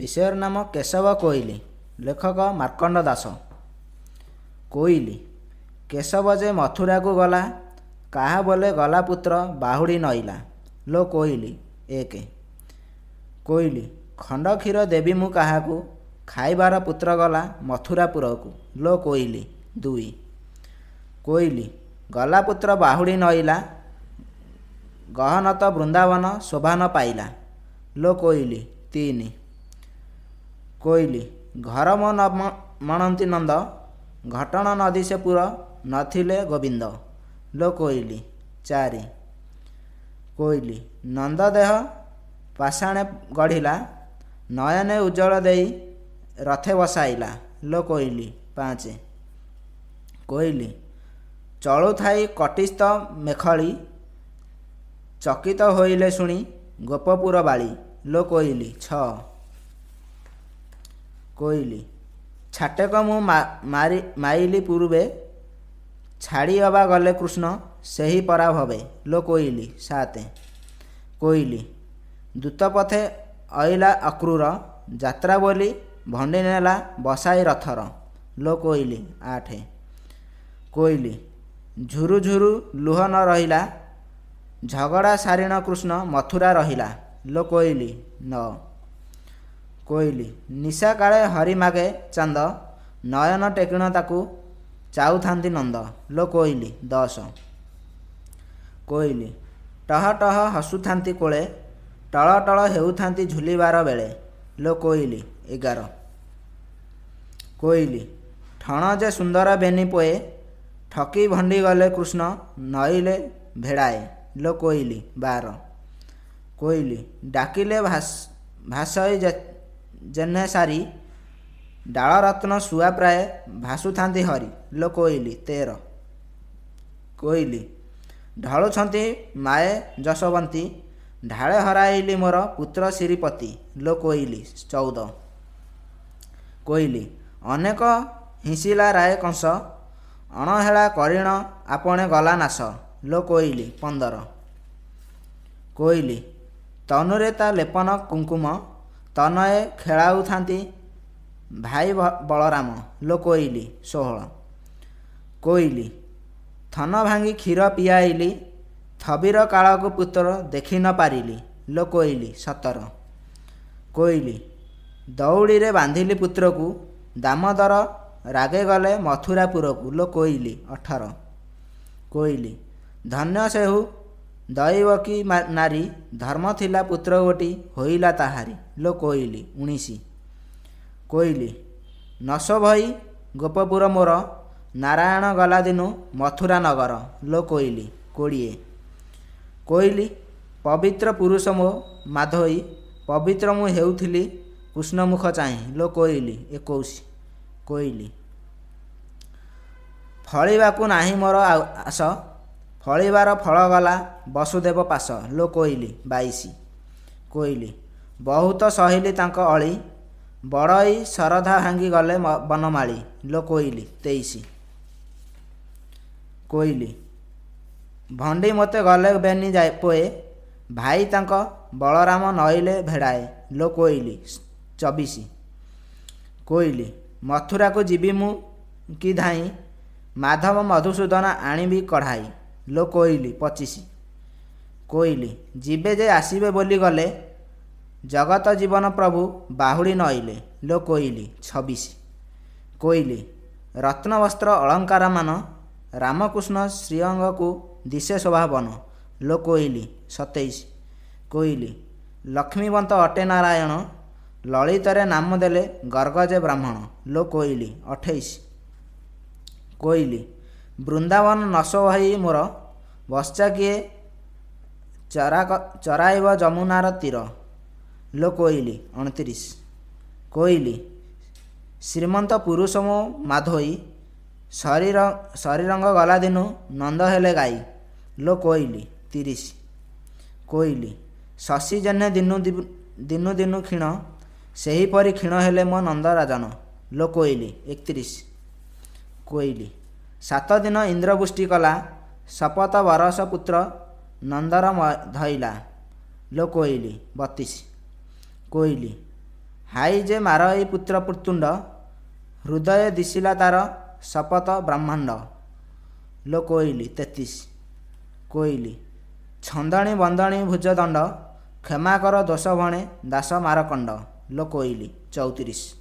ବିଷୟର ନାମ କେଶବ କୋଇଲି ଲେଖକ ମାର୍କଣ୍ଡ ଦାସ କୋଇଲି କେଶବ ଯେ ମଥୁରାକୁ ଗଲା କାହା ବୋଲେ ଗଲା ପୁତ୍ର ବାହୁଡ଼ି ନଇଲା ଲୋ କୋଇଲି ଏକେ କୋଇଲି ଖଣ୍ଡ କ୍ଷୀର ଦେବି ମୁଁ କାହାକୁ ଖାଇବାର ପୁତ୍ର ଗଲା ମଥୁରାପୁରକୁ ଲୋ କୋଇଲି ଦୁଇ କୋଇଲି ଗଲା ପୁତ୍ର ବାହୁଡ଼ି ନଇଲା ଗହନତ ବୃନ୍ଦାବନ ଶୋଭାନ ପାଇଲା ଲୋ କୋଇଲି ତିନି କୋଇଲି ଘର ମୋ ନ ମଣନ୍ତି ନନ୍ଦ ଘଟଣ ନଦୀ ସେ ପୁର ନଥିଲେ ଗୋବିନ୍ଦ ଲୋ କୋଇଲି ଚାରି କୋଇଲି ନନ୍ଦ ଦେହ ପାଷାଣେ ଗଢ଼ିଲା ନୟନେ ଉଜ୍ଜଳ ଦେଇ ରଥେ ବସାଇଲା ଲୋ କୋଇଲି ପାଞ୍ଚ କୋଇଲି ଚଳୁଥାଇ କଟିସ୍ଥ ମେଖଳି ଚକିତ ହୋଇଲେ ଶୁଣି ଗୋପପୁର ବାଳି ଲୋ କୋଇଲି ଛଅ କହିଲି ଛାଟେକ ମୁଁ ମାଇଲି ପୂର୍ବେ ଛାଡ଼ି ହବା ଗଲେ କୃଷ୍ଣ ସେହି ପରା ଭବେ ଲୋ କୋଇଲି ସାତେ କୋଇଲି ଦୂତପଥେ ଅଇଲା ଅକ୍ରୁର ଯାତ୍ରା ବୋଲି ଭଣ୍ଡି ନେଲା ବସାଇ ରଥର ଲୋ କୋଇଲି ଆଠେ କୋଇଲି ଝୁରୁ ଝୁରୁ ଲୁହ ନ ରହିଲା ଝଗଡ଼ା ସାରିଣ କୃଷ୍ଣ ମଥୁରା ରହିଲା ଲୋ କୋଇଲି ନ କୋଇଲି ନିଶା କାଳେ ହରି ମାଗେ ଚାନ୍ଦ ନୟନ ଟେକିଣ ତାକୁ ଚାହୁଁଥାନ୍ତି ନନ୍ଦ ଲୋ କୋଇଲି ଦଶ କୋଇଲି ଟହ ଟହ ହସୁଥାନ୍ତି କୋଳେ ଟଳ ଟଳ ହେଉଥାନ୍ତି ଝୁଲିବାର ବେଳେ ଲୋ କୋଇଲି ଏଗାର କୋଇଲି ଠଣ ଯେ ସୁନ୍ଦର ବେନି ପୋଏ ଠକି ଭଣ୍ଡିଗଲେ କୃଷ୍ଣ ନଈଲେ ଭେଡ଼ାଏ ଲୋ କୋଇଲି ବାର କୋଇଲି ଡାକିଲେ ଭାସ ଭାସଇ ଜେନେ ସାରି ଡାଳରତ୍ନ ଶୁଆ ପ୍ରାୟ ଭାସୁଥାନ୍ତି ହରି ଲୋ କୋଇଲି ତେର କୋଇଲି ଢଳୁଛନ୍ତି ମାଏ ଯଶବନ୍ତୀ ଢାଳେ ହରାଇଲି ମୋର ପୁତ୍ର ଶ୍ରୀପତି ଲୋ କୋଇଲି ଚଉଦ କୋଇଲି ଅନେକ ହିଂସିଲା ରାୟ କଂସ ଅଣହେଳା କରିଣ ଆପଣେ ଗଲା ନାଶ ଲୋ କୋଇଲି ପନ୍ଦର କୋଇଲି ତନୁରେ ତା ଲେପନ କୁଙ୍କୁମ ତନୟ ଖେଳାଉଥାନ୍ତି ଭାଇ ବଳରାମ ଲୋ କୋଇଲି ଷୋହଳ କୋଇଲି ଥନ ଭାଙ୍ଗି କ୍ଷୀର ପିଆଇଲି ଥବିର କାଳକୁ ପୁତ୍ର ଦେଖି ନ ପାରିଲି ଲୋ କୋଇଲି ସତର କୋଇଲି ଦଉଡ଼ିରେ ବାନ୍ଧିଲି ପୁତ୍ରକୁ ଦାମୋଦର ରାଗେ ଗଲେ ମଥୁରାପୁରକୁ ଲୋ କୋଇଲି ଅଠର କୋଇଲି ଧନ୍ୟ ସେହୁ ଦୈବକି ନାରୀ ଧର୍ମ ଥିଲା ପୁତ୍ର ଗୋଟି ହୋଇଲା ତାହାରି ଲୋ କୋଇଲି ଉଣେଇଶ କୋଇଲି ନସ ଭଇ ଗୋପପୁର ମୋର ନାରାୟଣ ଗଲା ଦିନୁ ମଥୁରା ନଗର ଲୋ କୋଇଲି କୋଡ଼ିଏ କୋଇଲି ପବିତ୍ର ପୁରୁଷ ମୋ ମାଧୋଇ ପବିତ୍ର ମୁଁ ହେଉଥିଲି କୃଷ୍ଣମୁଖ ଚାହିଁ ଲୋ କୋଇଲି ଏକୋଇଶ କୋଇଲି ଫଳିବାକୁ ନାହିଁ ମୋର ଆଉ ଆଶ ଫଳିବାର ଫଳ ଗଲା ବସୁଦେବ ପାସ ଲୋ କୋଇଲି ବାଇଶ କୋଇଲି ବହୁତ ସହିଲି ତାଙ୍କ ଅଳି ବଡ଼ଇ ଶରଧା ଭାଙ୍ଗି ଗଲେ ବନମାଳି ଲୋ କୋଇଲି ତେଇଶ କୋଇଲି ଭଣ୍ଡି ମୋତେ ଗଲେ ବେନି ଯାଏ ପୋଏ ଭାଇ ତାଙ୍କ ବଳରାମ ନଇଲେ ଭେଡ଼ାଏ ଲୋ କୋଇଲି ଚବିଶ କୋଇଲି ମଥୁରାକୁ ଯିବି ମୁଁ କି ଧାଇଁ ମାଧବ ମଧୁସୂଦନ ଆଣିବି କଢ଼ାଇ ଲୋ କୋଇଲି ପଚିଶ କୋଇଲି ଯିବେ ଯେ ଆସିବେ ବୋଲି ଗଲେ ଜଗତ ଜୀବନ ପ୍ରଭୁ ବାହୁଡ଼ି ନଇଲେ ଲୋ କୋଇଲି ଛବିଶ କୋଇଲି ରତ୍ନବସ୍ତ୍ର ଅଳଙ୍କାରମାନ ରାମକୃଷ୍ଣ ଶ୍ରୀଅଙ୍ଗକୁ ଦିଶେ ଶୋଭାବନ ଲୋ କୋଇଲି ସତେଇଶ କୋଇଲି ଲକ୍ଷ୍ମୀବନ୍ତ ଅଟେ ନାରାୟଣ ଲଳିତରେ ନାମ ଦେଲେ ଗର୍ଗ ଯେ ବ୍ରାହ୍ମଣ ଲୋ କୋଇଲି ଅଠେଇଶ କୋଇଲି ବୃନ୍ଦାବନ ନସ ହୋଇ ମୋର ବସ୍ଚା କିଏ ଚରା ଚରାଇବ ଯମୁନାର ତୀର ଲୋ କୋଇଲି ଅଣତିରିଶ କୋଇଲି ଶ୍ରୀମନ୍ତ ପୁରୁଷ ମୋ ମାଧୋଇ ଶରୀର ଶରୀରଙ୍ଗ ଗଲା ଦିନୁ ନନ୍ଦ ହେଲେ ଗାଈ ଲୋ କୋଇଲି ତିରିଶ କୋଇଲି ଶଶି ଜେନେ ଦିନୁ ଦିନୁ ଦିନୁ କ୍ଷୀଣ ସେହିପରି କ୍ଷୀଣ ହେଲେ ମୋ ନନ୍ଦ ରାଜନ ଲୋ କୋଇଲି ଏକତିରିଶ କୋଇଲି ସାତ ଦିନ ଇନ୍ଦ୍ରବୃଷ୍ଟି କଲା ସପତ ବରସ ପୁତ୍ର ନନ୍ଦର ଧଇଲା ଲୋ କୋଇଲି ବତିଶ କୋଇଲି ହାଇ ଯେ ମାର ଏଇ ପୁତ୍ର ପୁତୁଣ୍ଡ ହୃଦୟ ଦିଶିଲା ତାର ଶପତ ବ୍ରହ୍ମାଣ୍ଡ ଲୋ କୋଇଲି ତେତିଶ କୋଇଲି ଛନ୍ଦଣୀ ବନ୍ଦଣୀ ଭୁଜଦଣ୍ଡ କ୍ଷମାକର ଦୋଷ ଭଣେ ଦାସ ମାରକଣ୍ଡ ଲୋ କୋଇଲି ଚଉତିରିଶ